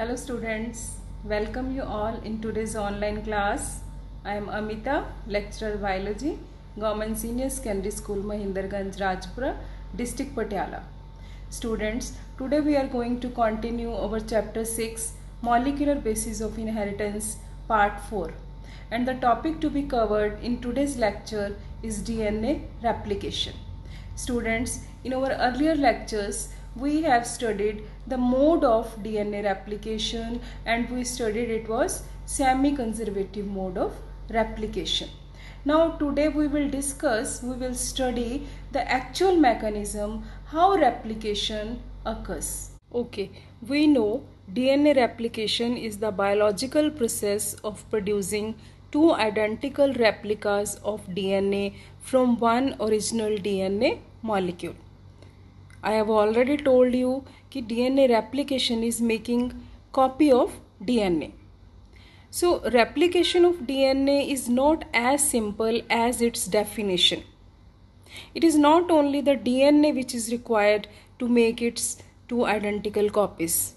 Hello students, welcome you all in today's online class. I am Amita, lecturer biology, Government Senior Secondary School, Mahinderganj, Rajpura, District Patiala. Students, today we are going to continue our chapter 6, Molecular Basis of Inheritance, part 4. And the topic to be covered in today's lecture is DNA replication. Students, in our earlier lectures, we have studied the mode of DNA replication and we studied it was semi-conservative mode of replication. Now today we will discuss, we will study the actual mechanism how replication occurs. Okay, we know DNA replication is the biological process of producing two identical replicas of DNA from one original DNA molecule. I have already told you that DNA replication is making copy of DNA. So replication of DNA is not as simple as its definition. It is not only the DNA which is required to make its two identical copies.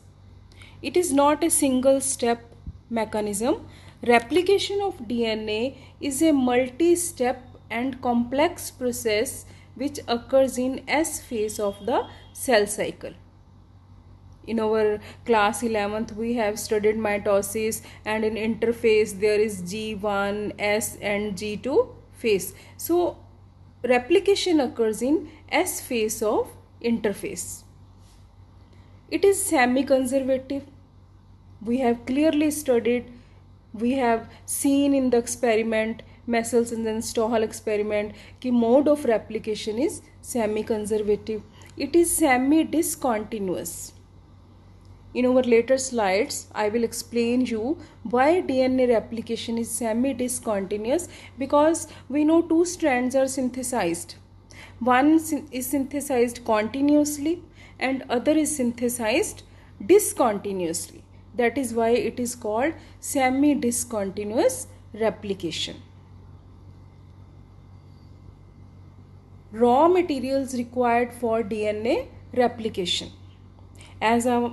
It is not a single step mechanism. Replication of DNA is a multi-step and complex process which occurs in S phase of the cell cycle. In our class 11th we have studied mitosis and in interphase there is G1, S and G2 phase. So replication occurs in S phase of interface. It is semi-conservative. We have clearly studied, we have seen in the experiment Masel's and then Stallhal experiment The mode of replication is semi-conservative. It is semi-discontinuous. In our later slides, I will explain you why DNA replication is semi-discontinuous because we know two strands are synthesized. One is synthesized continuously and other is synthesized discontinuously. That is why it is called semi-discontinuous replication. raw materials required for DNA replication. As I,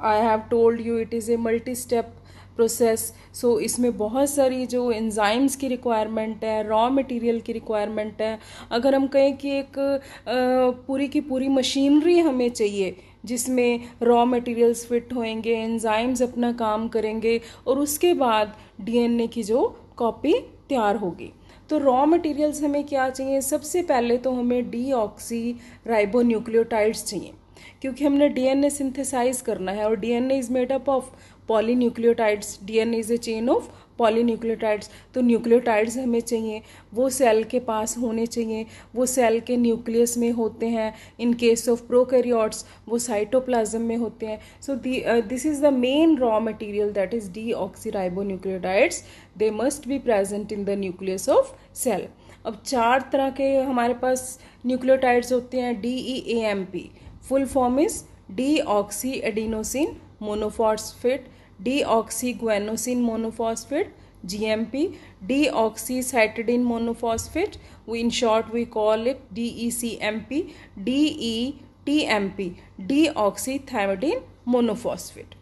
I have told you, it is a multi step process so so, इसमें बहुत सारी जो enzymes की requirement है raw material की requirement है अगर हम कहें कि एक पूरी की पूरी मशीनरी हमें चाहिए जिसमें रॉ मटेरियल्स फिट होएंगे एंजाइम्स अपना काम करेंगे और उसके बाद डीएनए की जो कॉपी तैयार होगी तो रॉ मटेरियल्स हमें क्या चाहिए सबसे पहले तो हमें डी ऑक्सी राइबो न्यूक्लियोटाइड्स चाहिए क्योंकि हमने डीएनए सिंथेसाइज करना है और DNA is made up of poly nucleotides DNA is a chain of polynucleotides तो न्यूक्लियोटाइड्स हमें चाहिए वो सेल के पास होने चाहिए वो सेल के न्यूक्लियस में होते हैं इन केस ऑफ प्रोकैरियोट्स वो साइटोप्लाज्म में होते हैं so this is the main raw material that is deoxyribonucleotides they must be present in the nucleus of cell अब चार तरह के हमारे पास न्यूक्लियोटाइड्स होते हैं D E A M P full form is deoxy adenosine monophosphate D deoxyguanosine monophosphate E C M P D E T M P deoxy deoxythymidine monophosphate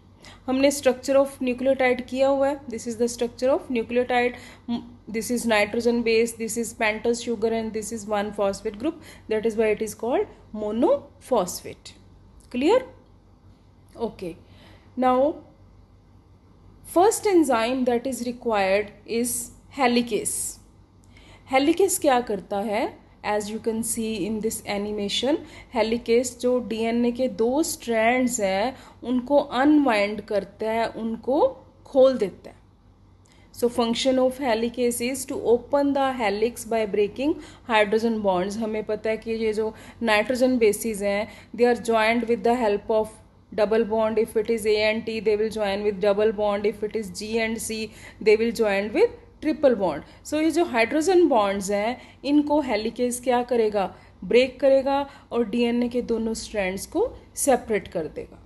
हमने structure of nucleotide किया हुआ है this is the structure of nucleotide this is nitrogen base this is pentose sugar and this is one phosphate group that is why it is called monophosphate clear okay now first enzyme that is required is helicase helicase क्या करता है as you can see in this animation helicase जो DNA के दो strands हैं उनको unwind करता है उनको खोल देता है so function of helicase is to open the helix by breaking hydrogen bonds हमें पता है कि ये जो नाइट्रोजन बेसिस हैं they are joined with the help of double bond if it is a and t they will join with double bond if it is g and c they will join with triple bond so ye jo hydrogen bonds hain inko helicase kya karega break karega aur dna ke dono strands ko separate kar dega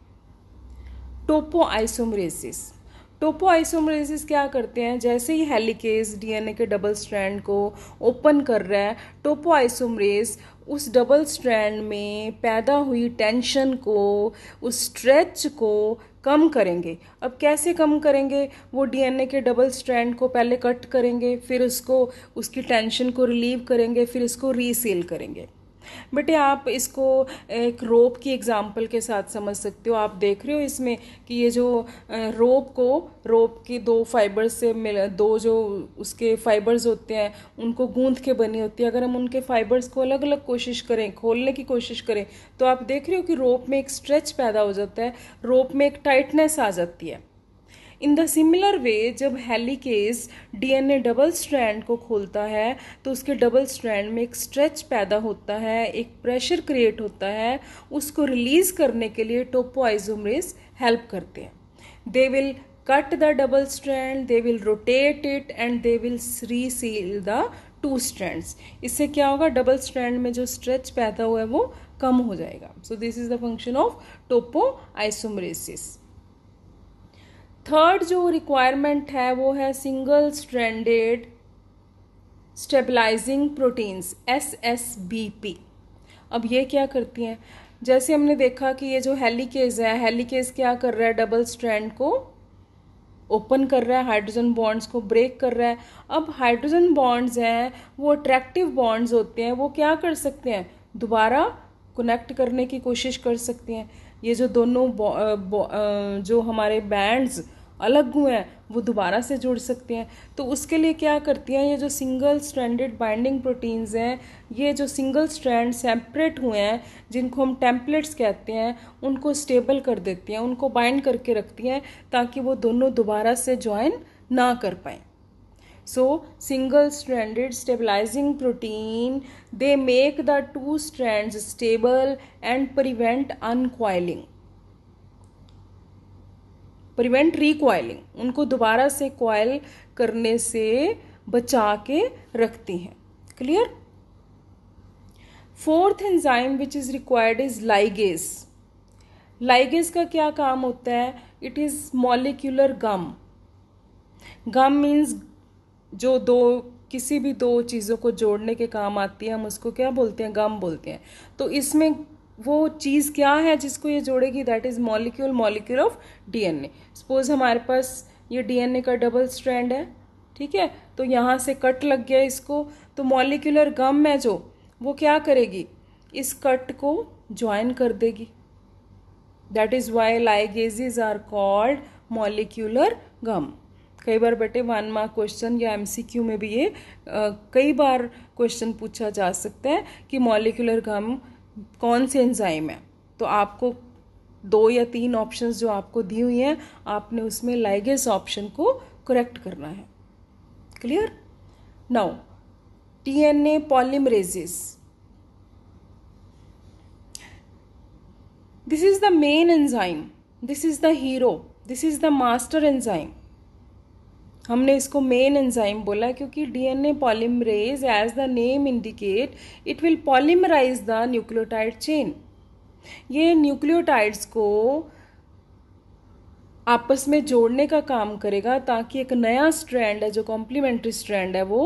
topo isomerases topoisomerases क्या करते हैं जैसे ही helicase DNA के double strand को open कर रहा है टोपो आइसोमरेस उस डबल स्ट्रैंड में पैदा हुई टेंशन को उस स्ट्रेच को कम करेंगे अब कैसे कम करेंगे वो डीएनए के डबल स्ट्रैंड को पहले कट करेंगे फिर उसको उसकी टेंशन को रिलीव करेंगे फिर उसको रीसेल करेंगे बेटे आप इसको एक रोप की एग्जाम्पल के साथ समझ सकते हो आप देख रहे हो इसमें कि ये जो रोप को रोप के दो फाइबर्स से मिल दो जो उसके फाइबर्स होते हैं उनको गूंथ के बनी होती है अगर हम उनके फाइबर्स को अलग अलग कोशिश करें खोलने की कोशिश करें तो आप देख रहे हो कि रोप में एक स्ट्रेच पैदा हो जाता है रोप में एक टाइटनेस आ जाती है इन द सिमिलर वे जब हेलिकेज डीएनए डबल स्ट्रैंड को खोलता है तो उसके डबल स्ट्रैंड में एक स्ट्रेच पैदा होता है एक प्रेशर क्रिएट होता है उसको रिलीज करने के लिए टोपोआइजोमरेज हेल्प करते हैं they will cut the double strand they will rotate it and they will reseal the two strands इससे क्या होगा डबल स्ट्रैंड में जो स्ट्रेच पैदा हुआ है वो कम हो जाएगा so this is the function of topoisomerases third जो रिक्वायरमेंट है वो है single stranded stabilizing proteins S S B P अब ये क्या करती हैं जैसे हमने देखा कि ये जो हेलीकेज है हेलीकेज क्या कर रहा है डबल स्ट्रैंड को ओपन कर रहा है हाइड्रोजन बॉन्ड्स को ब्रेक कर रहा है अब हाइड्रोजन बॉन्ड्स हैं वो अट्रैक्टिव बॉन्ड्स होते हैं वो क्या कर सकते हैं दोबारा कनेक्ट करने की कोशिश कर सकते हैं ये जो दोनों जो हमारे बैंड्स अलग हुए हैं वो दोबारा से जुड़ सकते हैं तो उसके लिए क्या करती हैं ये जो सिंगल स्ट्रैंडेड बाइंडिंग प्रोटीन्स हैं ये जो सिंगल स्ट्रैंड सेपरेट हुए हैं जिनको हम टेम्पलेट्स कहते हैं उनको स्टेबल कर देती हैं उनको बाइंड करके रखती हैं ताकि वो दोनों दोबारा से ज्वाइन ना कर पाएँ so single stranded stabilizing protein they make the two strands stable and prevent uncoiling prevent recoiling उनको दोबारा से कॉयल करने से बचा के रखती हैं clear fourth enzyme which is required is ligase ligase का क्या काम होता है it is molecular gum gum means जो दो किसी भी दो चीज़ों को जोड़ने के काम आती है हम उसको क्या बोलते हैं गम बोलते हैं तो इसमें वो चीज़ क्या है जिसको ये जोड़ेगी that is molecule molecule of DNA suppose हमारे पास ये डीएनए का डबल स्ट्रैंड है ठीक है तो यहाँ से कट लग गया इसको तो मॉलिक्यूलर गम है जो वो क्या करेगी इस कट को ज्वाइन कर देगी that is why ligases are called molecular gum कई बार बेटे वन मार्क क्वेश्चन या एमसीक्यू में भी ये आ, कई बार क्वेश्चन पूछा जा सकता है कि मॉलिक्यूलर गम कौन से एंजाइम है तो आपको दो या तीन ऑप्शंस जो आपको दी हुई हैं आपने उसमें लाइगेस ऑप्शन को करेक्ट करना है clear now D N A polymerases this is the main enzyme this is the hero this is the master enzyme हमने इसको मेन एंजाइम बोला क्योंकि DNA polymerase as the name indicate it will polymerize the nucleotide chain ये nucleotides को आपस में जोड़ने का काम करेगा ताकि एक नया स्ट्रैंड है जो कॉम्प्लीमेंट्री स्ट्रैंड है वो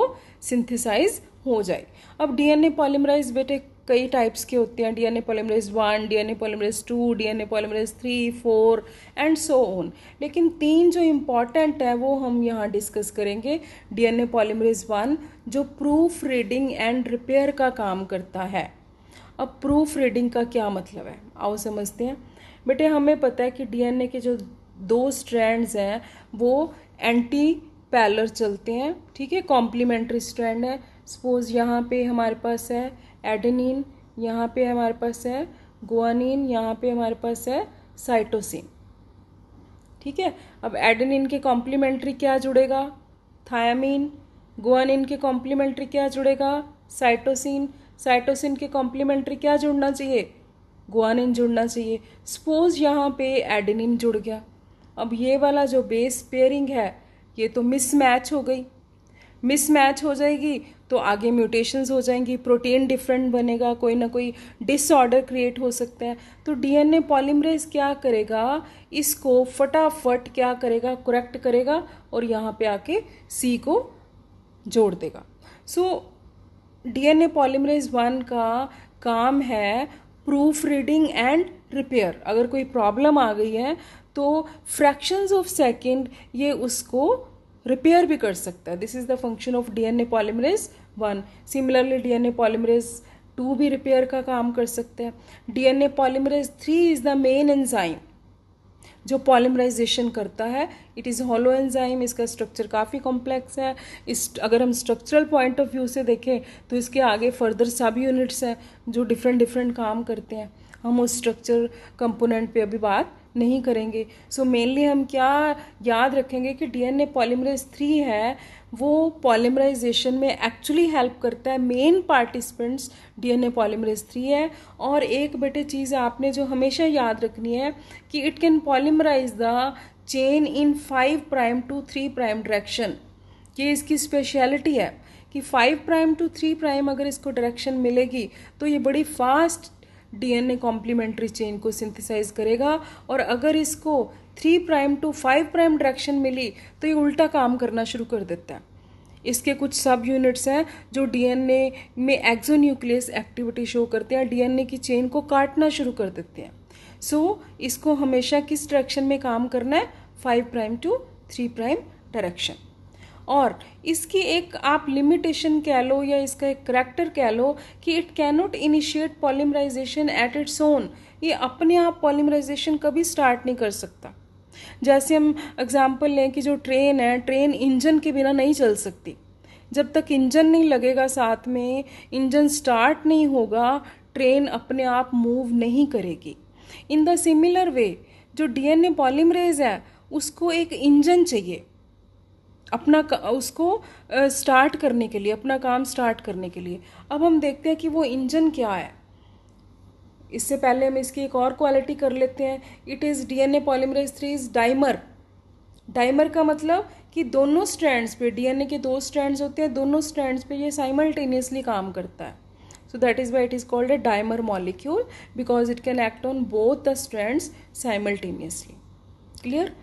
सिंथेसाइज हो जाए अब डीएनए पॉलीमराइज बेटे कई टाइप्स के होते हैं DNA polymerase one DNA polymerase two DNA polymerase three four and so on लेकिन तीन जो इम्पॉर्टेंट है वो हम यहाँ डिस्कस करेंगे डीएनए पॉलीमरेज वन जो प्रूफ रीडिंग एंड रिपेयर का काम करता है अब प्रूफ रीडिंग का क्या मतलब है आओ समझते हैं बेटे हमें पता है कि डीएनए के जो दो स्ट्रैंड्स हैं वो एंटी पैलर चलते हैं ठीक है कॉम्प्लीमेंट्री स्ट्रैंड है सपोज यहाँ पे हमारे पास है एडेनिन यहाँ पे हमारे पास है गुआनिन यहाँ पे हमारे पास है साइटोसिन ठीक है अब एडेनिन के कॉम्प्लीमेंट्री क्या जुड़ेगा थायामिन गुआनिन के कॉम्प्लीमेंट्री क्या जुड़ेगा साइटोसिन साइटोसिन के कॉम्प्लीमेंट्री क्या जुड़ना चाहिए गुआनिन जुड़ना चाहिए सपोज यहाँ पे एडेनिन जुड़ गया अब ये वाला जो बेस पेयरिंग है ये तो मिसमैच हो गई मिसमैच हो जाएगी तो आगे म्यूटेशंस हो जाएंगी प्रोटीन डिफरेंट बनेगा कोई ना कोई डिसऑर्डर क्रिएट हो सकता है तो डीएनए पॉलीमरेज क्या करेगा इसको फटाफट क्या करेगा करेक्ट करेगा और यहाँ पे आके सी को जोड़ देगा सो डीएनए पॉलीमरेज वन का काम है प्रूफ रीडिंग एंड रिपेयर अगर कोई प्रॉब्लम आ गई है तो फ्रैक्शंस ऑफ सेकंड ये उसको रिपेयर भी कर सकता है this is the function of D N A polymerase one similarly D N A polymerase two भी रिपेयर का काम कर सकते हैं A polymerase three is the main enzyme जो पॉलीमराइजेशन करता है इट इज़ हॉलो एंजाइम इसका स्ट्रक्चर काफ़ी कॉम्प्लेक्स है इस अगर हम स्ट्रक्चरल पॉइंट ऑफ व्यू से देखें तो इसके आगे फर्दर सब यूनिट्स हैं जो डिफरेंट डिफरेंट काम करते हैं हम उस स्ट्रक्चर कंपोनेंट पे अभी बात नहीं करेंगे सो so मेनली हम क्या याद रखेंगे कि D N A polymerase three है वो पॉलीमराइजेशन में एक्चुअली हेल्प करता है main participants D N A polymerase three है और एक बेटे चीज़ आपने जो हमेशा याद रखनी है कि it can polymerize the chain in five prime to three prime direction ये इसकी स्पेशलिटी है कि five prime to three prime अगर इसको डायरेक्शन मिलेगी तो ये बड़ी फास्ट डीएनए कॉम्प्लीमेंट्री चेन को सिंथेसाइज करेगा और अगर इसको three prime to five prime direction मिली तो ये उल्टा काम करना शुरू कर देता है इसके कुछ सब यूनिट्स हैं जो डीएनए में एक्जोन्यूक्लियस एक्टिविटी शो करते हैं डीएनए की चेन को काटना शुरू कर देते हैं सो so, इसको हमेशा किस डायरेक्शन में काम करना है five prime to three prime direction और इसकी एक आप लिमिटेशन कह लो या इसका एक करैक्टर कह लो कि it cannot initiate polymerization at its own ये अपने आप पॉलीमराइजेशन कभी स्टार्ट नहीं कर सकता जैसे हम एग्जाम्पल लें कि जो ट्रेन है ट्रेन इंजन के बिना नहीं चल सकती जब तक इंजन नहीं लगेगा साथ में इंजन स्टार्ट नहीं होगा ट्रेन अपने आप मूव नहीं करेगी इन द सिमिलर वे जो डीएनए पॉलीमरेज है उसको एक इंजन चाहिए अपना उसको स्टार्ट करने के लिए अपना काम स्टार्ट करने के लिए अब हम देखते हैं कि वो इंजन क्या है इससे पहले हम इसकी एक और क्वालिटी कर लेते हैं it is DNA polymerase three is dimer dimer का मतलब कि दोनों स्ट्रैंड्स पे डीएनए के दो स्ट्रैंड्स होते हैं दोनों स्ट्रैंड्स पे ये साइमल्टेनियसली काम करता है so that is why it is called a dimer molecule because it can act on both the strand simultaneously clear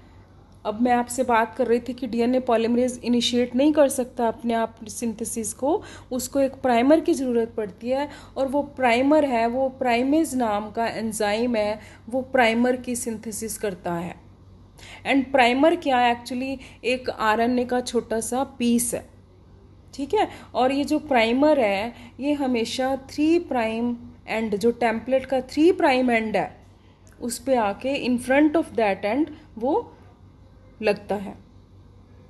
अब मैं आपसे बात कर रही थी कि डीएनए पॉलीमरेज इनिशिएट नहीं कर सकता अपने आप सिंथेसिस को उसको एक प्राइमर की ज़रूरत पड़ती है और वो प्राइमर है वो प्राइमेज नाम का एंजाइम है वो प्राइमर की सिंथेसिस करता है एंड प्राइमर क्या है एक्चुअली एक आर का छोटा सा पीस है ठीक है और ये जो प्राइमर है ये हमेशा थ्री प्राइम एंड जो टेम्पलेट का थ्री प्राइम एंड है उस पर आके in front of that end वो लगता है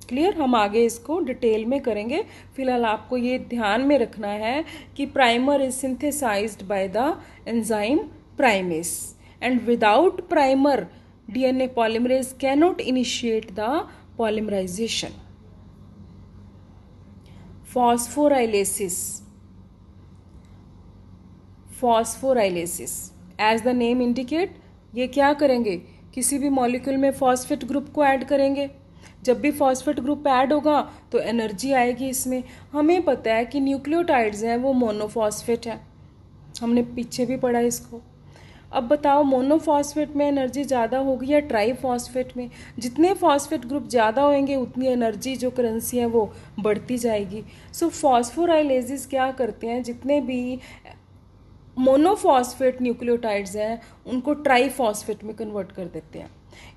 क्लियर हम आगे इसको डिटेल में करेंगे फिलहाल आपको ये ध्यान में रखना है कि primer is synthesized by the enzyme primase and without primer DNA polymerase cannot initiate the polymerization phosphorylases phosphorylases as the name indicate ये क्या करेंगे किसी भी मॉलिक्यूल में फॉस्फेट ग्रुप को ऐड करेंगे जब भी फॉस्फेट ग्रुप ऐड होगा तो एनर्जी आएगी इसमें हमें पता है कि न्यूक्लियोटाइड्स हैं वो मोनोफॉस्फेट हैं हमने पीछे भी पढ़ा इसको अब बताओ मोनोफॉस्फेट में एनर्जी ज़्यादा होगी या ट्राई फॉस्फेट में जितने फॉस्फेट ग्रुप ज़्यादा होंगे उतनी एनर्जी जो करेंसी है वो बढ़ती जाएगी सो so, फॉस्फोराइलेजिस क्या करते हैं जितने भी मोनोफॉस्फेट न्यूक्लियोटाइड्स हैं उनको ट्राईफॉस्फेट में कन्वर्ट कर देते हैं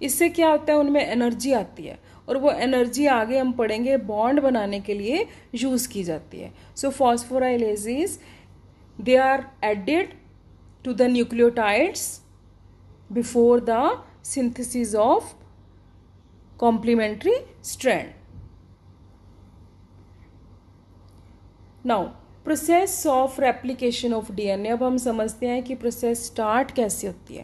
इससे क्या होता है उनमें एनर्जी आती है और वो एनर्जी आगे हम पढ़ेंगे बॉन्ड बनाने के लिए यूज़ की जाती है so phosphorylases they are added to the nucleotides before the synthesis of complementary strand now process of replication of DNA अब हम समझते हैं कि प्रोसेस स्टार्ट कैसे होती है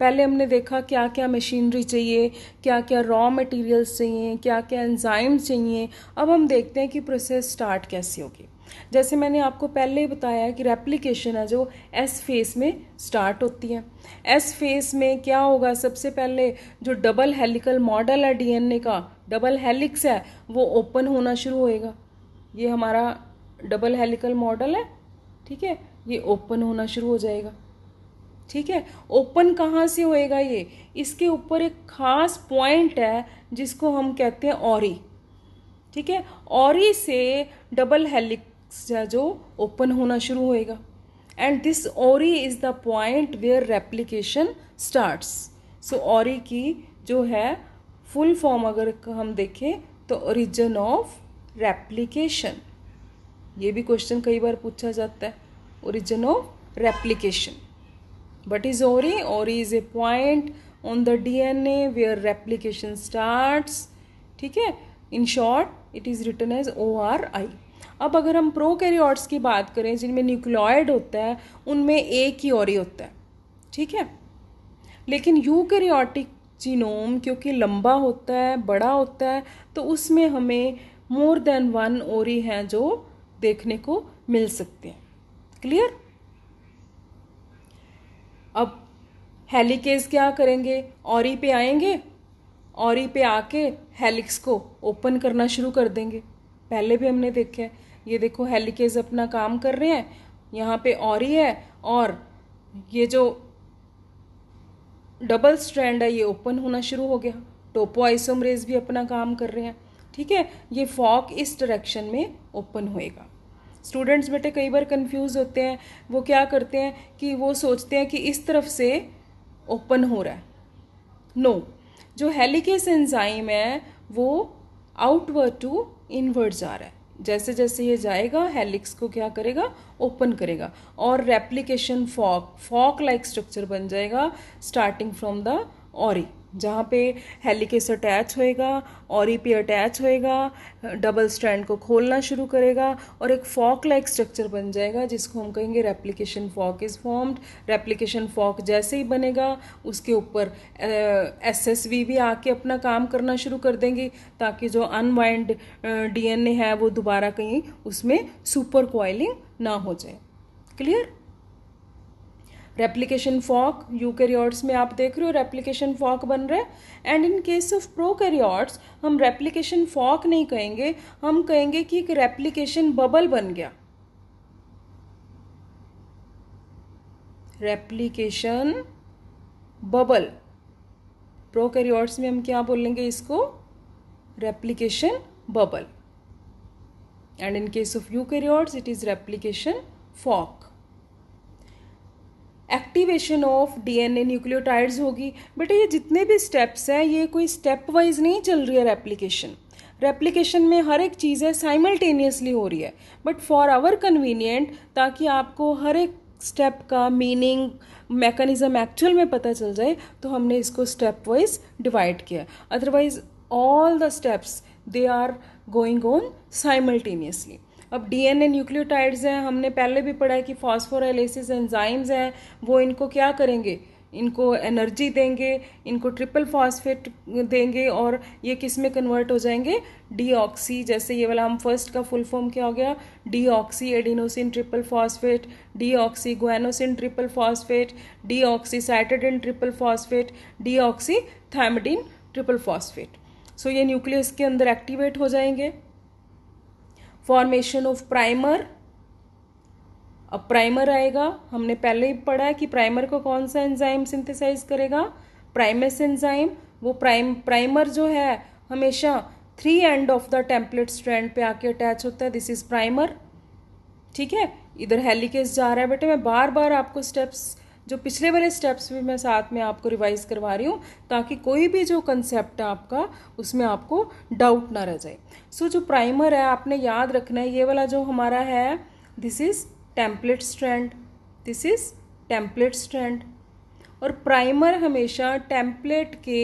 पहले हमने देखा क्या क्या मशीनरी चाहिए क्या क्या रॉ मटेरियल्स चाहिए क्या क्या एंजाइम चाहिए अब हम देखते हैं कि प्रोसेस स्टार्ट कैसे होगी जैसे मैंने आपको पहले ही बताया कि रेप्लिकेशन है जो एस फेस में स्टार्ट होती है एस फेस में क्या होगा सबसे पहले जो डबल हेलिकल मॉडल है डीएनए का डबल हेलिक्स है वो ओपन होना शुरू होएगा ये हमारा डबल हेलिकल मॉडल है ठीक है ये ओपन होना शुरू हो जाएगा ठीक है ओपन कहाँ से होएगा ये इसके ऊपर एक खास पॉइंट है जिसको हम कहते हैं ऑरी ठीक है ऑरी से डबल हेलिक्स जो ओपन होना शुरू होएगा and this ori is the point where replication starts so ori की जो है फुल फॉर्म अगर हम देखें तो ओरिजिन ऑफ रेप्लीकेशन ये भी क्वेश्चन कई बार पूछा जाता है रेप्लीकेशन बट इज ओरी और is a point on the D N A where replication start ठीक है in short it is written as O R I अब अगर हम प्रो कैरियॉर्ड्स की बात करें जिनमें न्यूक्लॉयड होता है उनमें एक ही ओरी होता है ठीक है लेकिन यू कैरियॉटिक जीनोम क्योंकि लंबा होता है बड़ा होता है तो उसमें हमें मोर देन वन ओरी हैं जो देखने को मिल सकते हैं क्लियर अब हेलिकेज क्या करेंगे औरी पे आएंगे ऑरी पे आके हेलिक्स को ओपन करना शुरू कर देंगे पहले भी हमने देखा है ये देखो हेलिकेज अपना काम कर रहे हैं यहाँ पे औरी है और ये जो डबल स्ट्रैंड है ये ओपन होना शुरू हो गया टोपो आइसोमरेज भी अपना काम कर रहे हैं ठीक है ये फॉक इस डायरेक्शन में ओपन होएगा स्टूडेंट्स बेटे कई बार कंफ्यूज होते हैं वो क्या करते हैं कि वो सोचते हैं कि इस तरफ से ओपन हो रहा है नो no. जो हेलिकेस एंजाइम है वो आउटवर्ड टू इनवर्ड जा रहा है जैसे जैसे ये जाएगा हेलिक्स को क्या करेगा ओपन करेगा और replication fork fork like structure बन जाएगा स्टार्टिंग फ्रॉम द ऑरी जहाँ पे हेलिकेस अटैच होएगा और ई पी अटैच होएगा डबल स्टैंड को खोलना शुरू करेगा और एक फॉक लाइक स्ट्रक्चर बन जाएगा जिसको हम कहेंगे replication fork is formed replication fork जैसे ही बनेगा उसके ऊपर एस एस वी भी आके अपना काम करना शुरू कर देंगे ताकि जो अनवाइंड डी एन ए है वो दोबारा कहीं उसमें सुपर कॉयलिंग ना हो जाए क्लियर रेप्लीकेशन फॉक यूकेरियोट्स में आप देख रहे हो रेप्लीकेशन फॉक बन रहा है and in case of prokaryotes हम रेप्लीकेशन फॉक नहीं कहेंगे हम कहेंगे कि एक रेप्लीकेशन बबल बन गया रेप्लीकेशन बबल प्रोकैरियोट्स में हम क्या बोलेंगे इसको replication bubble and in case of eukaryotes it is replication fork activation of DNA nucleotides होगी बेटा ये जितने भी स्टेप्स हैं ये कोई स्टेप वाइज नहीं चल रही है रेप्लीकेशन रेप्लीकेशन में हर एक चीज़ है साइमल्टेनियसली हो रही है बट फॉर आवर कन्वीनियंट ताकि आपको हर एक स्टेप का मीनिंग मैकेनिज्म एक्चुअल में पता चल जाए तो हमने इसको स्टेप वाइज डिवाइड किया otherwise all the steps they are going on simultaneously अब डीएनए न्यूक्लियोटाइड्स हैं हमने पहले भी पढ़ा है कि फॉस्फोरलेसिस एंजाइम्स हैं वो इनको क्या करेंगे इनको एनर्जी देंगे इनको ट्रिपल फॉस्फेट देंगे और ये किस में कन्वर्ट हो जाएंगे डीऑक्सी जैसे ये वाला हम फर्स्ट का फुल फॉर्म क्या हो गया deoxy adenosine triple phosphate deoxy guanosine triple phosphate deoxy cytidine triple phosphate deoxy thymidine triple phosphate so ये न्यूक्लियस के अंदर एक्टिवेट हो जाएंगे फॉर्मेशन ऑफ प्राइमर अब प्राइमर आएगा हमने पहले ही पढ़ा है कि प्राइमर को कौन सा एंजाइम सिंथेसाइज करेगा प्राइमस एंजाइम वो प्राइम प्राइमर जो है हमेशा three end of the template strand पे आके अटैच होता है दिस इज प्राइमर ठीक है इधर हेलीकेस जा रहा है बेटे मैं बार बार आपको स्टेप्स जो पिछले वाले स्टेप्स भी मैं साथ में आपको रिवाइज करवा रही हूँ ताकि कोई भी जो कंसेप्ट है आपका उसमें आपको डाउट ना रह जाए सो so, जो प्राइमर है आपने याद रखना है ये वाला जो हमारा है this is template strand this is template strand और प्राइमर हमेशा टेम्पलेट के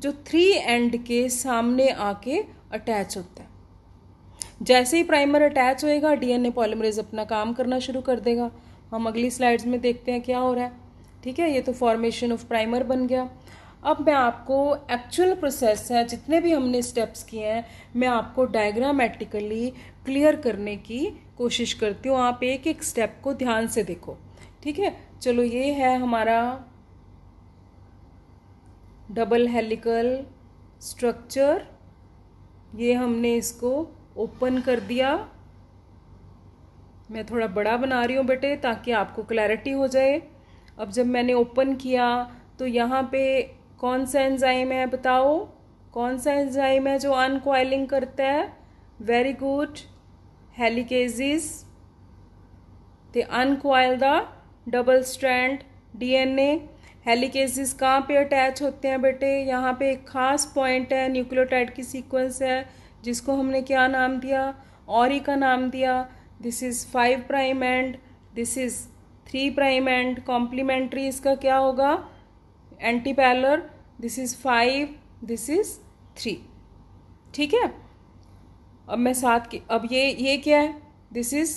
जो थ्री एंड के सामने आके अटैच होता है जैसे ही प्राइमर अटैच होएगा डीएनए पॉलीमरेज अपना काम करना शुरू कर देगा हम अगली स्लाइड्स में देखते हैं क्या हो रहा है ठीक है ये तो फॉर्मेशन ऑफ प्राइमर बन गया अब मैं आपको एक्चुअल प्रोसेस है जितने भी हमने स्टेप्स किए हैं मैं आपको डायग्रामेटिकली क्लियर करने की कोशिश करती हूँ आप एक एक स्टेप को ध्यान से देखो ठीक है चलो ये है हमारा डबल हेलिकल स्ट्रक्चर ये हमने इसको ओपन कर दिया मैं थोड़ा बड़ा बना रही हूँ बेटे ताकि आपको क्लैरिटी हो जाए अब जब मैंने ओपन किया तो यहाँ पे कौन सा एंजाइम है बताओ कौन सा एंजाइम है जो अनकॉइलिंग करता है very good helicases they uncoil the double strand DNA helicases कहाँ पे अटैच होते हैं बेटे यहाँ पे एक खास पॉइंट है न्यूक्लियोटाइड की सीक्वेंस है जिसको हमने क्या नाम दिया और ही का नाम दिया this is five prime end this is three prime end complementary इसका क्या होगा antiparallel this is five this is three ठीक है अब मैं साथ की अब ये ये क्या है this is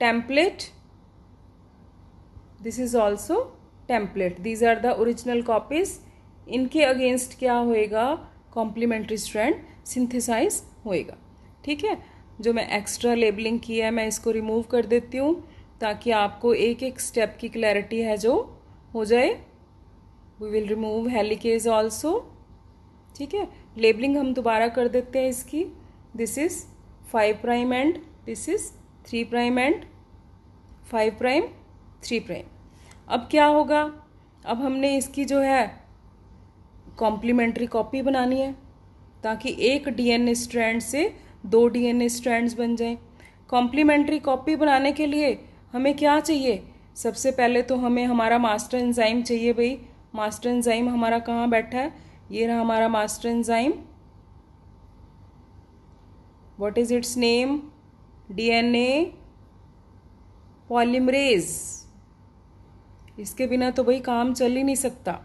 template this is also template these are the original copies इनके अगेंस्ट क्या होएगा कॉम्प्लीमेंट्री स्ट्रैंड सिंथेसाइज होएगा ठीक है जो मैं एक्स्ट्रा लेबलिंग की है मैं इसको रिमूव कर देती हूँ ताकि आपको एक एक स्टेप की क्लैरिटी है जो हो जाए we will remove helicase also ठीक है लेबलिंग हम दोबारा कर देते हैं इसकी this is five prime end this is three prime end five prime three prime अब क्या होगा अब हमने इसकी जो है कॉम्प्लीमेंट्री कॉपी बनानी है ताकि एक डीएनए स्ट्रैंड से दो डीएनए स्ट्रैंड्स बन जाएं कॉम्प्लीमेंट्री कॉपी बनाने के लिए हमें क्या चाहिए सबसे पहले तो हमें हमारा मास्टर एंजाइम चाहिए भाई मास्टर एंजाइम हमारा कहाँ बैठा है ये रहा हमारा master enzyme what is its name DNA polymerase इसके बिना तो भाई काम चल ही नहीं सकता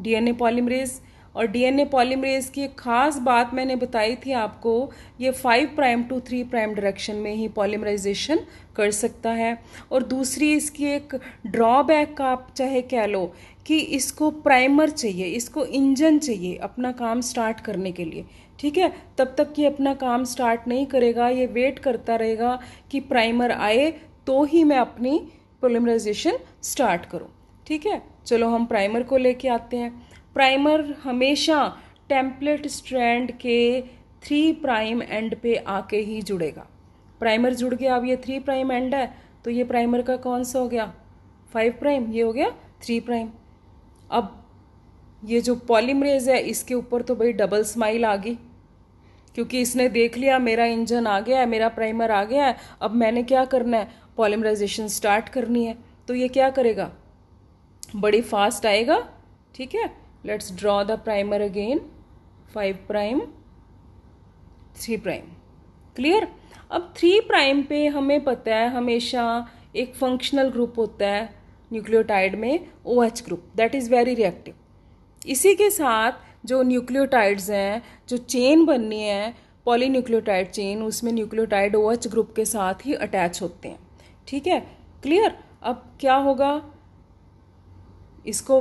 डीएनए पॉलीमरेज और डीएनए पॉलीमरेज की एक ख़ास बात मैंने बताई थी आपको ये five prime to three prime direction में ही पॉलीमराइजेशन कर सकता है और दूसरी इसकी एक ड्रॉबैक आप चाहे कह लो कि इसको प्राइमर चाहिए इसको इंजन चाहिए अपना काम स्टार्ट करने के लिए ठीक है तब तक ये अपना काम स्टार्ट नहीं करेगा ये वेट करता रहेगा कि प्राइमर आए तो ही मैं अपनी पोलिमराइजेशन स्टार्ट करूँ ठीक है चलो हम प्राइमर को लेके आते हैं प्राइमर हमेशा टेम्पलेट स्ट्रैंड के थ्री प्राइम एंड पे आके ही जुड़ेगा प्राइमर जुड़ गया अब ये थ्री प्राइम एंड है तो ये प्राइमर का कौन सा हो गया फाइव प्राइम ये हो गया थ्री प्राइम अब ये जो पॉलीमरेज है इसके ऊपर तो भाई डबल स्माइल आ गई क्योंकि इसने देख लिया मेरा इंजन आ गया है मेरा प्राइमर आ गया है अब मैंने क्या करना है पॉलीमराइजेशन स्टार्ट करनी है तो ये क्या करेगा बड़ी फास्ट आएगा ठीक है let's draw the primer again 5 prime 3 prime clear अब 3 प्राइम पे हमें पता है हमेशा एक फंक्शनल ग्रुप होता है न्यूक्लियोटाइड में O H group that is very reactive इसी के साथ जो न्यूक्लियोटाइड्स हैं जो चेन बननी है पॉली न्यूक्लियोटाइड चेन उसमें न्यूक्लियोटाइड ओ एच ग्रुप के साथ ही अटैच होते हैं ठीक है क्लियर अब क्या होगा इसको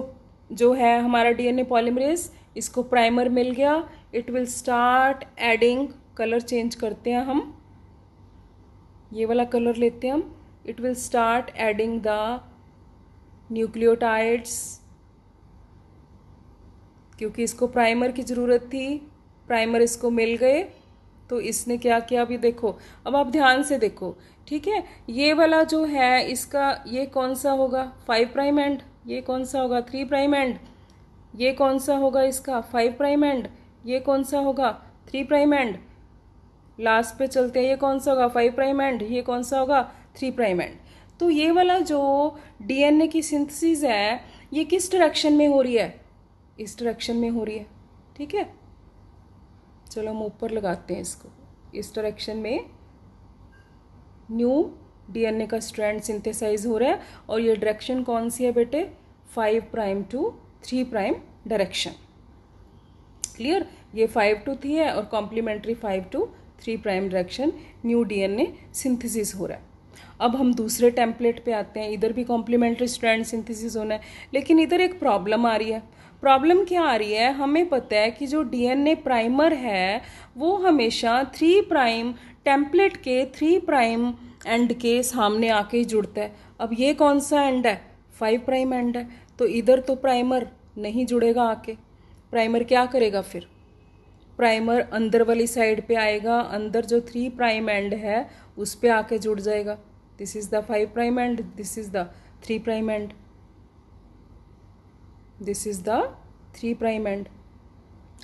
जो है हमारा डीएनए पॉलीमरेज इसको प्राइमर मिल गया it will start adding colour change करते हैं हम ये वाला कलर लेते हैं हम it will start adding the nucleotides क्योंकि इसको प्राइमर की ज़रूरत थी प्राइमर इसको मिल गए तो इसने क्या किया अभी देखो अब आप ध्यान से देखो ठीक है ये वाला जो है इसका ये कौन सा होगा फाइव प्राइम एंड ये कौन सा होगा थ्री प्राइम एंड ये कौन सा होगा इसका फाइव प्राइम एंड ये कौन सा होगा थ्री प्राइम एंड लास्ट पे चलते हैं ये कौन सा होगा फाइव प्राइम एंड ये कौन सा होगा थ्री प्राइम एंड तो ये वाला जो डीएनए की सिंथेसिस है ये किस डायरेक्शन में हो रही है इस डायरेक्शन में हो रही है ठीक है चलो हम ऊपर लगाते हैं इसको इस डायरेक्शन में न्यू डीएनए का स्ट्रैंड सिंथेसाइज हो रहा है और ये डायरेक्शन कौन सी है बेटे five prime to three prime direction clear ये फाइव टू थ्री है और complementary five to three prime direction new DNA synthesis हो रहा है अब हम दूसरे टेम्पलेट पे आते हैं इधर भी कॉम्प्लीमेंट्री स्ट्रैंड सिंथेसिस होना है लेकिन इधर एक प्रॉब्लम आ रही है प्रॉब्लम क्या आ रही है हमें पता है कि जो डीएनए प्राइमर है वो हमेशा थ्री प्राइम टेम्पलेट के थ्री प्राइम एंड के सामने आके ही जुड़ता है अब ये कौन सा एंड है फाइव प्राइम एंड है तो इधर तो प्राइमर नहीं जुड़ेगा आके प्राइमर क्या करेगा फिर प्राइमर अंदर वाली साइड पे आएगा अंदर जो थ्री प्राइम एंड है उस पर आके जुड़ जाएगा this is the five prime end this is the three prime end this is the three prime end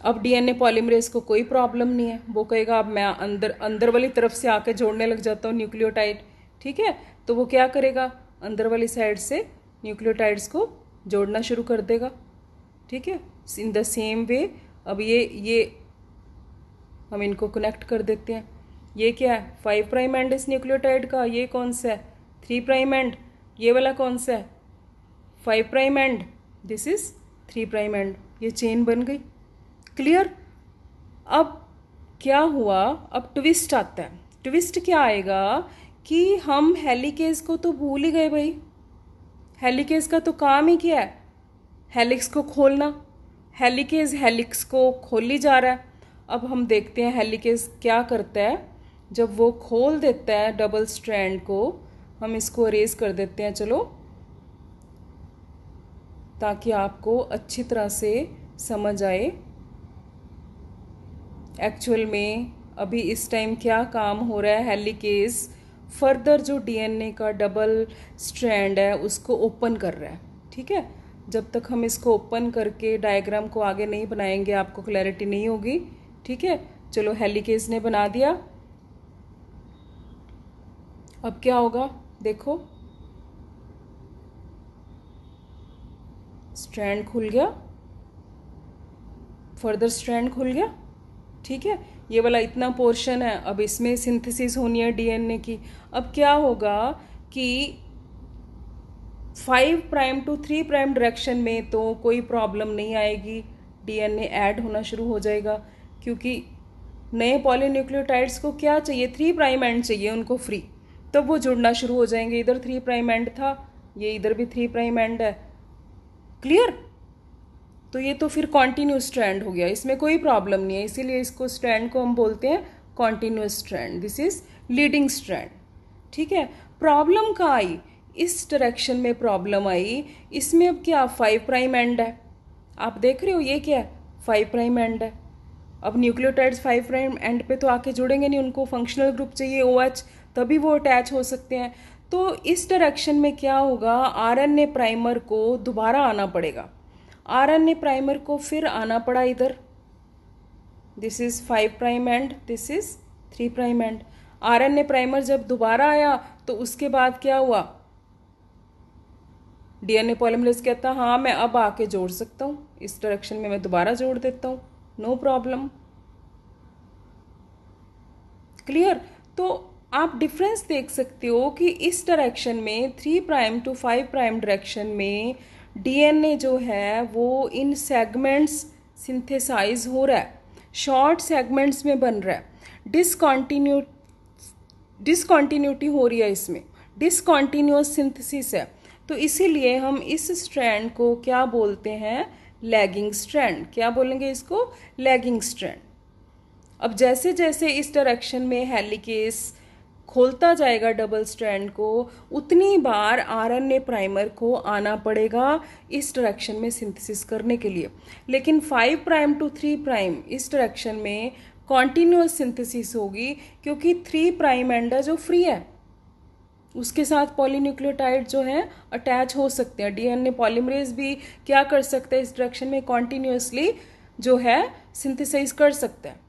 अब डीएनए पॉलीमरेज को कोई प्रॉब्लम नहीं है वो कहेगा अब मैं अंदर अंदर वाली तरफ से आके जोड़ने लग जाता हूँ न्यूक्लियोटाइड ठीक है तो वो क्या करेगा अंदर वाली साइड से न्यूक्लियोटाइड्स को जोड़ना शुरू कर देगा ठीक है इन द सेम वे अब ये ये हम इनको कनेक्ट कर देते हैं ये क्या है फाइव प्राइम एंड इस न्यूक्लियोटाइड का ये कौन सा है थ्री प्राइम एंड ये वाला कौन सा है five prime end this is three prime end ये चेन बन गई क्लियर अब क्या हुआ अब ट्विस्ट आता है ट्विस्ट क्या आएगा कि हम हेलीकेज को तो भूल ही गए भाई हेलीकेज का तो काम ही क्या है हेलिक्स को खोलना हेलीकेज हेलिक्स को खोली जा रहा है अब हम देखते हैं हेलीकेज क्या करता है जब वो खोल देता है डबल स्ट्रैंड को हम इसको अरेज कर देते हैं चलो ताकि आपको अच्छी तरह से समझ आए एक्चुअल में अभी इस टाइम क्या काम हो रहा है हेलीकेस फर्दर जो डीएनए का डबल स्ट्रैंड है उसको ओपन कर रहा है ठीक है जब तक हम इसको ओपन करके डायग्राम को आगे नहीं बनाएंगे आपको क्लैरिटी नहीं होगी ठीक है चलो हेलीकेस ने बना दिया अब क्या होगा देखो स्ट्रैंड खुल गया फर्दर स्ट्रैंड खुल गया ठीक है ये वाला इतना पोर्शन है अब इसमें सिंथेसिस होनी है डीएनए की अब क्या होगा कि five prime to three prime direction में तो कोई प्रॉब्लम नहीं आएगी डीएनए ऐड होना शुरू हो जाएगा क्योंकि नए पॉलीन्यूक्लियोटाइड्स को क्या चाहिए थ्री प्राइम एंड चाहिए उनको फ्री तब वो जुड़ना शुरू हो जाएंगे इधर थ्री प्राइम एंड था ये इधर भी थ्री प्राइम एंड है क्लियर तो ये तो फिर कॉन्टिन्यूस ट्रेंड हो गया इसमें कोई प्रॉब्लम नहीं है इसीलिए इसको स्ट्रैंड को हम बोलते हैं continuous strand this is leading strand ठीक है प्रॉब्लम का आई इस डायरेक्शन में प्रॉब्लम आई इसमें अब क्या फाइव प्राइम एंड है आप देख रहे हो ये क्या है फाइव प्राइम एंड है अब न्यूक्लियोटाइड्स फाइव प्राइम एंड पे तो आके जुड़ेंगे नहीं उनको फंक्शनल ग्रुप चाहिए ओ एच तभी वो अटैच हो सकते हैं तो इस डायरेक्शन में क्या होगा आरएनए प्राइमर को दोबारा आना पड़ेगा आरएनए प्राइमर को फिर आना पड़ा इधर this is five prime end this is three prime end RNA primer जब दोबारा आया तो उसके बाद क्या हुआ डीएनए पॉलिमरेज कहता हाँ मैं अब आके जोड़ सकता हूँ इस डायरेक्शन में मैं दोबारा जोड़ देता हूँ नो प्रॉब्लम क्लियर तो आप डिफरेंस देख सकते हो कि इस डायरेक्शन में three prime to five prime direction में डीएनए जो है वो इन सेगमेंट्स सिंथेसाइज हो रहा है शॉर्ट सेगमेंट्स में बन रहा है डिसकॉन्टीन्यू डिसकॉन्टीन्यूटी हो रही है इसमें डिसकॉन्टीन्यूस सिंथेसिस है तो इसीलिए हम इस स्ट्रैंड को क्या बोलते हैं लैगिंग स्ट्रैंड क्या बोलेंगे इसको लैगिंग स्ट्रैंड अब जैसे जैसे इस डायरेक्शन में हेलिकेस खोलता जाएगा डबल स्ट्रैंड को उतनी बार एन ए प्राइमर को आना पड़ेगा इस डायरेक्शन में सिंथेसिस करने के लिए लेकिन five prime to three prime इस डायरेक्शन में कॉन्टीन्यूस सिंथेसिस होगी क्योंकि थ्री प्राइम एंडा जो फ्री है उसके साथ पॉलीन्यूक्लियोटाइड जो है अटैच हो सकते हैं डीएनए पॉलीमरेज भी क्या कर सकते हैं इस डायरेक्शन में कॉन्टीन्यूसली जो है सिंथेसाइज कर सकते हैं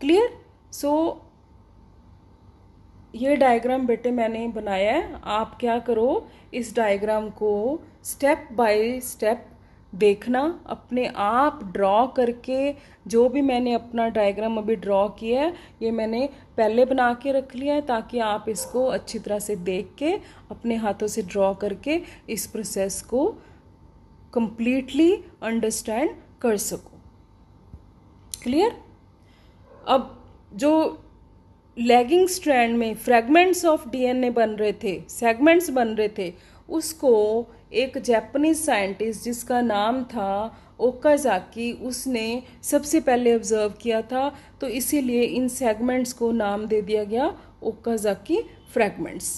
क्लियर सो ये डायग्राम बेटे मैंने बनाया है आप क्या करो इस डायग्राम को स्टेप बाय स्टेप देखना अपने आप ड्रॉ करके जो भी मैंने अपना डायग्राम अभी ड्रॉ किया है ये मैंने पहले बना के रख लिया है ताकि आप इसको अच्छी तरह से देख के अपने हाथों से ड्रॉ करके इस प्रोसेस को कंप्लीटली अंडरस्टैंड कर सको क्लियर अब जो लैगिंग स्ट्रैंड में फ्रैगमेंट्स ऑफ डीएनए बन रहे थे सेगमेंट्स बन रहे थे उसको एक जैपनीज साइंटिस्ट जिसका नाम था ओकाजाकी उसने सबसे पहले ऑब्जर्व किया था तो इसीलिए इन सेगमेंट्स को नाम दे दिया गया ओकाजाकी फ्रैगमेंट्स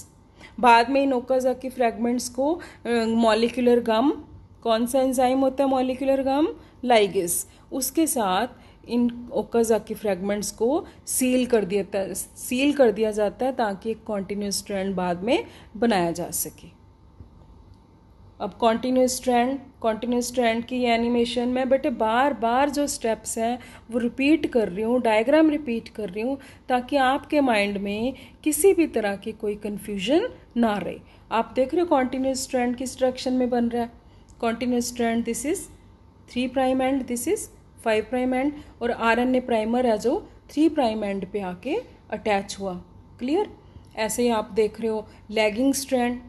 बाद में इन ओकाजाकी फ्रेगमेंट्स को मॉलिकुलर गम कौन सा एंजाइम होता है मॉलिकुलर गम लाइगिस उसके साथ इन ओकाजा की फ्रेगमेंट्स को सील कर दिया सील कर दिया जाता है ताकि एक कॉन्टीन्यूस स्ट्रैंड बाद में बनाया जा सके अब कॉन्टीन्यूस स्ट्रैंड कॉन्टीन्यूस स्ट्रैंड की एनिमेशन मैं बेटे बार बार जो स्टेप्स हैं वो रिपीट कर रही हूँ डायग्राम रिपीट कर रही हूँ ताकि आपके माइंड में किसी भी तरह की कोई कन्फ्यूजन ना रहे आप देख रहे हो कॉन्टीन्यूस स्ट्रैंड किस डायरेक्शन में बन रहा है continuous strand this is three prime end this is five prime end और आर एन ए प्राइमर है जो थ्री प्राइम एंड पे आके अटैच हुआ क्लियर ऐसे ही आप देख रहे हो लैगिंग स्ट्रैंड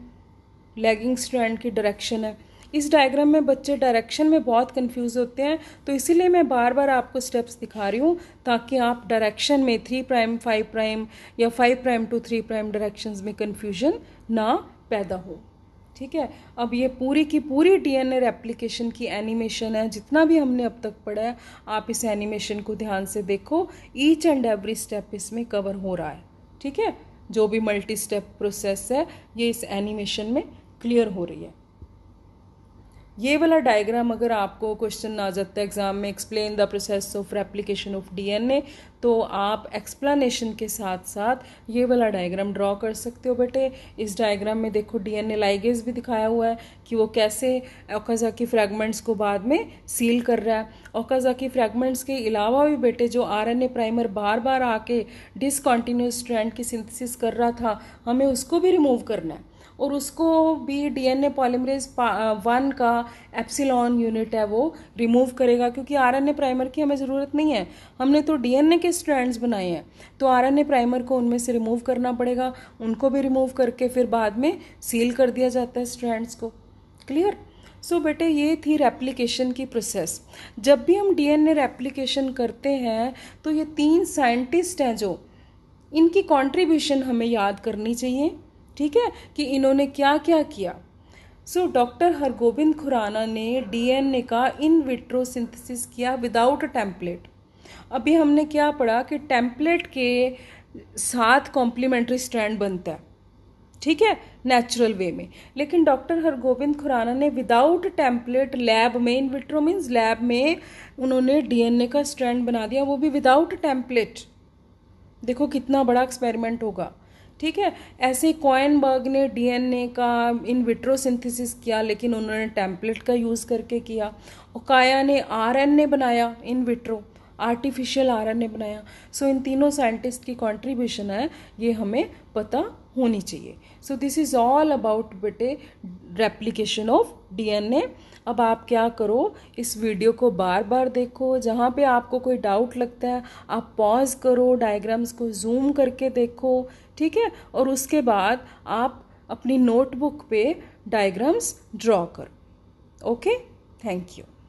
लैगिंग स्ट्रैंड की डायरेक्शन है इस डायग्राम में बच्चे डायरेक्शन में बहुत कंफ्यूज होते हैं तो इसीलिए मैं बार बार आपको स्टेप्स दिखा रही हूँ ताकि आप डायरेक्शन में थ्री प्राइम फाइव प्राइम या five prime to three prime directions में कन्फ्यूजन ना पैदा हो ठीक है अब ये पूरी की पूरी डीएनए एप्लीकेशन की एनिमेशन है जितना भी हमने अब तक पढ़ा है आप इस एनिमेशन को ध्यान से देखो ईच एंड एवरी स्टेप इसमें कवर हो रहा है ठीक है जो भी मल्टी स्टेप प्रोसेस है ये इस एनिमेशन में क्लियर हो रही है ये वाला डायग्राम अगर आपको क्वेश्चन आ जाता है एग्ज़ाम में explain the process of replication of DNA तो आप एक्सप्लेनेशन के साथ साथ ये वाला डायग्राम ड्रॉ कर सकते हो बेटे इस डायग्राम में देखो डीएनए लाइगेज भी दिखाया हुआ है कि वो कैसे ओकाजा की फ्रैगमेंट्स को बाद में सील कर रहा है ओकाजा की फ्रैगमेंट्स के अलावा भी बेटे जो ए प्राइमर बार बार आके डिसकॉन्टीन्यूस ट्रेंड की सिंथिस कर रहा था हमें उसको भी रिमूव करना है और उसको भी डीएनए पॉलीमरेज वन का एप्सिलॉन यूनिट है वो रिमूव करेगा क्योंकि आरएनए प्राइमर की हमें ज़रूरत नहीं है हमने तो डीएनए के स्ट्रैंड्स बनाए हैं तो आरएनए प्राइमर को उनमें से रिमूव करना पड़ेगा उनको भी रिमूव करके फिर बाद में सील कर दिया जाता है स्ट्रैंड्स को क्लियर सो so, बेटे ये थी रेप्लिकेशन की प्रोसेस जब भी हम डीएनए रेप्लिकेशन करते हैं तो ये तीन साइंटिस्ट हैं जो इनकी कंट्रीब्यूशन हमें याद करनी चाहिए ठीक है कि इन्होंने क्या क्या किया सो डॉक्टर हरगोविंद खुराना ने डीएनए का इन विट्रो सिंथेसिस किया विदाउट टेम्पलेट अभी हमने क्या पढ़ा कि टेम्पलेट के साथ कॉम्प्लीमेंट्री स्ट्रैंड बनता है ठीक है नेचुरल वे में लेकिन डॉक्टर हरगोविंद खुराना ने विदाउट टेम्पलेट लैब में इन विट्रो मीन्स लैब में उन्होंने डीएनए का स्ट्रैंड बना दिया वो भी विदाउट टेम्पलेट देखो कितना बड़ा एक्सपेरिमेंट होगा ठीक है ऐसे कोयनबर्ग ने डीएनए का इन विट्रो सिंथेसिस किया लेकिन उन्होंने टैंपलेट का यूज़ करके किया और काया ने आरएनए बनाया इन विट्रो आर्टिफिशियल आरएनए बनाया सो so, इन तीनों साइंटिस्ट की कंट्रीब्यूशन है ये हमें पता होनी चाहिए so this is all about बेटे रेप्लीकेशन ऑफ डीएनए अब आप क्या करो इस वीडियो को बार बार देखो जहाँ पे आपको कोई डाउट लगता है आप पॉज करो डायग्राम्स को जूम करके देखो ठीक है और उसके बाद आप अपनी नोटबुक पे डायग्राम्स ड्रॉ करो ओके थैंक यू